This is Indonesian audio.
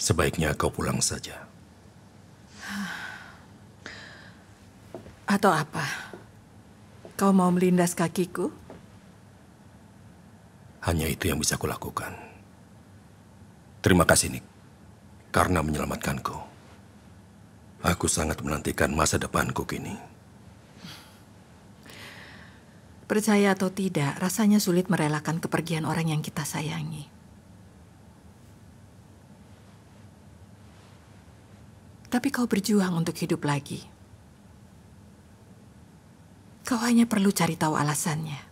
Sebaiknya kau pulang saja. Atau apa? Kau mau melindas kakiku? Hanya itu yang bisa kulakukan. Terima kasih, Nick, karena menyelamatkanku. Aku sangat menantikan masa depanku kini. Percaya atau tidak, rasanya sulit merelakan kepergian orang yang kita sayangi. tapi kau berjuang untuk hidup lagi. Kau hanya perlu cari tahu alasannya.